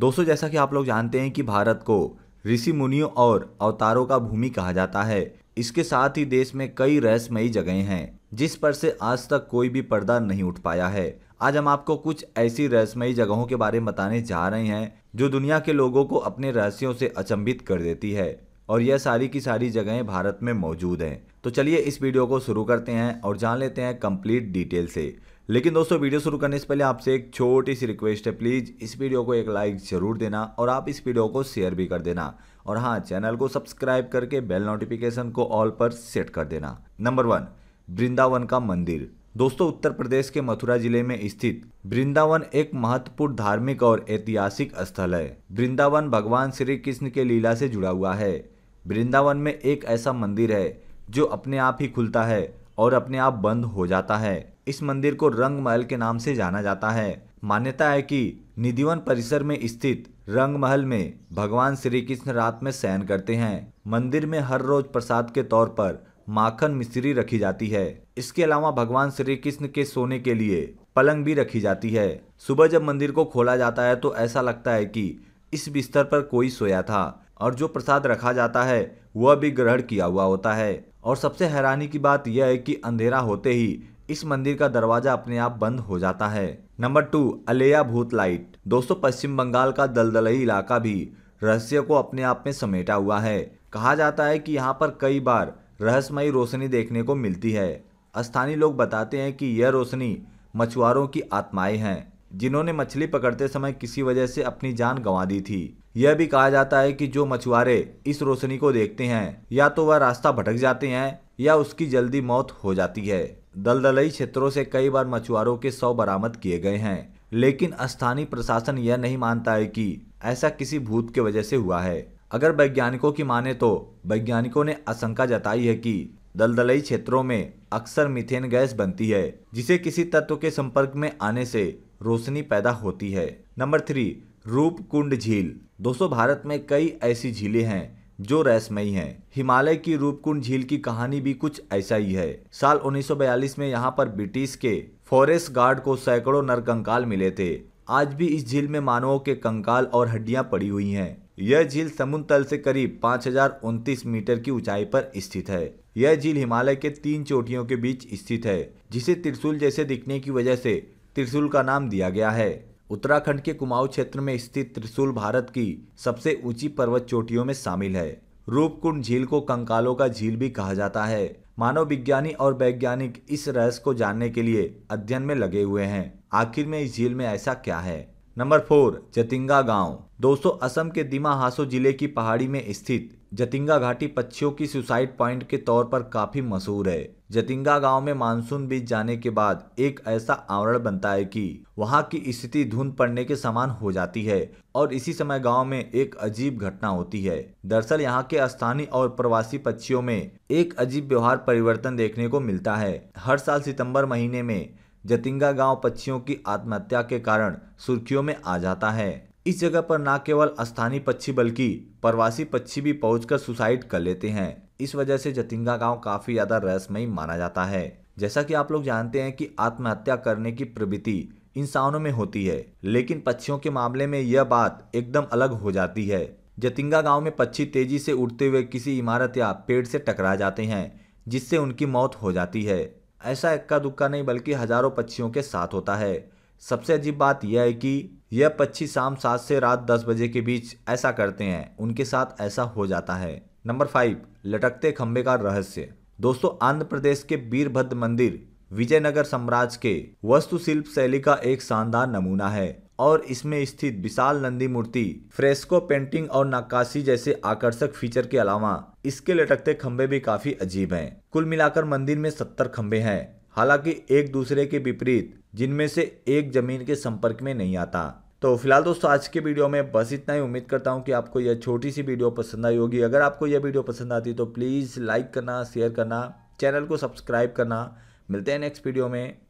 दोस्तों जैसा कि आप लोग जानते हैं कि भारत को ऋषि मुनियों और अवतारों का भूमि कहा जाता है इसके साथ ही देश में कई रहस्यमयी जगहें हैं जिस पर से आज तक कोई भी पर्दा नहीं उठ पाया है आज हम आपको कुछ ऐसी रहस्यमयी जगहों के बारे में बताने जा रहे हैं जो दुनिया के लोगों को अपने रहस्यों से अचंभित कर देती है और यह सारी की सारी जगहें भारत में मौजूद हैं तो चलिए इस वीडियो को शुरू करते हैं और जान लेते हैं कंप्लीट डिटेल से लेकिन दोस्तों वीडियो शुरू करने से पहले आपसे एक छोटी सी रिक्वेस्ट है प्लीज़ इस वीडियो को एक लाइक ज़रूर देना और आप इस वीडियो को शेयर भी कर देना और हाँ चैनल को सब्सक्राइब करके बेल नोटिफिकेशन को ऑल पर सेट कर देना नंबर वन वृंदावन का मंदिर दोस्तों उत्तर प्रदेश के मथुरा जिले में स्थित वृंदावन एक महत्वपूर्ण धार्मिक और ऐतिहासिक स्थल है वृंदावन भगवान श्री कृष्ण के लीला से जुड़ा हुआ है वृंदावन में एक ऐसा मंदिर है जो अपने आप ही खुलता है और अपने आप बंद हो जाता है इस मंदिर को रंग महल के नाम से जाना जाता है मान्यता है कि निधिवन परिसर में स्थित रंग महल में भगवान श्री कृष्ण रात में शयन करते हैं मंदिर में हर रोज प्रसाद के तौर पर माखन मिश्री रखी जाती है इसके अलावा भगवान श्री कृष्ण के सोने के लिए पलंग भी रखी जाती है सुबह जब मंदिर को खोला जाता है तो ऐसा लगता है कि इस बिस्तर पर कोई सोया था और जो प्रसाद रखा जाता है वह भी ग्रहण किया हुआ होता है और सबसे हैरानी की बात यह है कि अंधेरा होते ही इस मंदिर का दरवाजा अपने आप बंद हो जाता है नंबर टू अलेया भूत लाइट दोस्तों पश्चिम बंगाल का दलदलही इलाका भी रहस्य को अपने आप में समेटा हुआ है कहा जाता है कि यहाँ पर कई बार रहस्यमयी रोशनी देखने को मिलती है स्थानीय लोग बताते हैं कि यह रोशनी मछुआरों की आत्माएं हैं जिन्होंने मछली पकड़ते समय किसी वजह से अपनी जान गंवा दी थी यह भी कहा जाता है कि जो मछुआरे इस रोशनी को देखते हैं या तो वह रास्ता भटक जाते हैं या उसकी जल्दी मौत हो जाती है दलदलई क्षेत्रों से कई बार मछुआरों के शव बरामद किए गए हैं लेकिन स्थानीय प्रशासन यह नहीं मानता है कि ऐसा किसी भूत के वजह से हुआ है अगर वैज्ञानिकों की माने तो वैज्ञानिकों ने आशंका जताई है कि दलदलई क्षेत्रों में अक्सर मिथेन गैस बनती है जिसे किसी तत्व के संपर्क में आने से रोशनी पैदा होती है नंबर थ्री रूपकुंड झील दोस्तों भारत में कई ऐसी झीलें हैं जो रसमयी हैं हिमालय की रूपकुंड झील की कहानी भी कुछ ऐसा ही है साल 1942 में यहाँ पर ब्रिटिश के फॉरेस्ट गार्ड को सैकड़ों नर कंकाल मिले थे आज भी इस झील में मानवों के कंकाल और हड्डियां पड़ी हुई हैं यह झील समुद्र तल से करीब पाँच मीटर की ऊंचाई पर स्थित है यह झील हिमालय के तीन चोटियों के बीच स्थित है जिसे त्रिशूल जैसे दिखने की वजह से त्रिशूल का नाम दिया गया है उत्तराखंड के कुमाऊं क्षेत्र में स्थित त्रिशूल भारत की सबसे ऊंची पर्वत चोटियों में शामिल है रूपकुंड झील को कंकालों का झील भी कहा जाता है मानव विज्ञानी और वैज्ञानिक इस रहस्य को जानने के लिए अध्ययन में लगे हुए हैं आखिर में इस झील में ऐसा क्या है नंबर फोर जतिंगा गांव दोस्तों असम के दिमा हासो जिले की पहाड़ी में स्थित जतिंगा घाटी पक्षियों की सुसाइड पॉइंट के तौर पर काफी मशहूर है जतिंगा गांव में मानसून बीच जाने के बाद एक ऐसा आवरण बनता है कि वहां की स्थिति धुंध पड़ने के समान हो जाती है और इसी समय गांव में एक अजीब घटना होती है दरअसल यहां के स्थानीय और प्रवासी पक्षियों में एक अजीब व्यवहार परिवर्तन देखने को मिलता है हर साल सितम्बर महीने में जतिंगा गांव पक्षियों की आत्महत्या के कारण सुर्खियों में आ जाता है इस जगह पर न केवल स्थानीय पक्षी बल्कि प्रवासी पक्षी भी पहुंचकर सुसाइड कर लेते हैं इस वजह से जतिंगा गांव काफी ज्यादा रहस्यमय माना जाता है जैसा कि आप लोग जानते हैं कि आत्महत्या करने की प्रवृत्ति इंसानों में होती है लेकिन पक्षियों के मामले में यह बात एकदम अलग हो जाती है जतिंगा गांव में पक्षी तेजी से उड़ते हुए किसी इमारत या पेड़ से टकरा जाते हैं जिससे उनकी मौत हो जाती है ऐसा इक्का दुक्का नहीं बल्कि हजारों पक्षियों के साथ होता है सबसे अजीब बात यह है कि यह पक्षी शाम सात से रात दस बजे के बीच ऐसा करते हैं उनके साथ ऐसा हो जाता है नंबर फाइव लटकते खंबे का रहस्य दोस्तों आंध्र प्रदेश के वीरभद्र मंदिर विजयनगर साम्राज्य के वस्तुशिल्प शैली का एक शानदार नमूना है और इसमें स्थित विशाल नंदी मूर्ति फ्रेस्को पेंटिंग और नक्काशी जैसे आकर्षक फीचर के अलावा इसके लटकते खंबे भी काफी अजीब हैं। कुल मिलाकर मंदिर में सत्तर खंबे हैं हालांकि एक दूसरे के विपरीत जिनमें से एक जमीन के संपर्क में नहीं आता तो फिलहाल दोस्तों आज के वीडियो में बस इतना ही उम्मीद करता हूं कि आपको यह छोटी सी वीडियो पसंद आई होगी अगर आपको यह वीडियो पसंद आती तो प्लीज़ लाइक करना शेयर करना चैनल को सब्सक्राइब करना मिलते हैं नेक्स्ट वीडियो में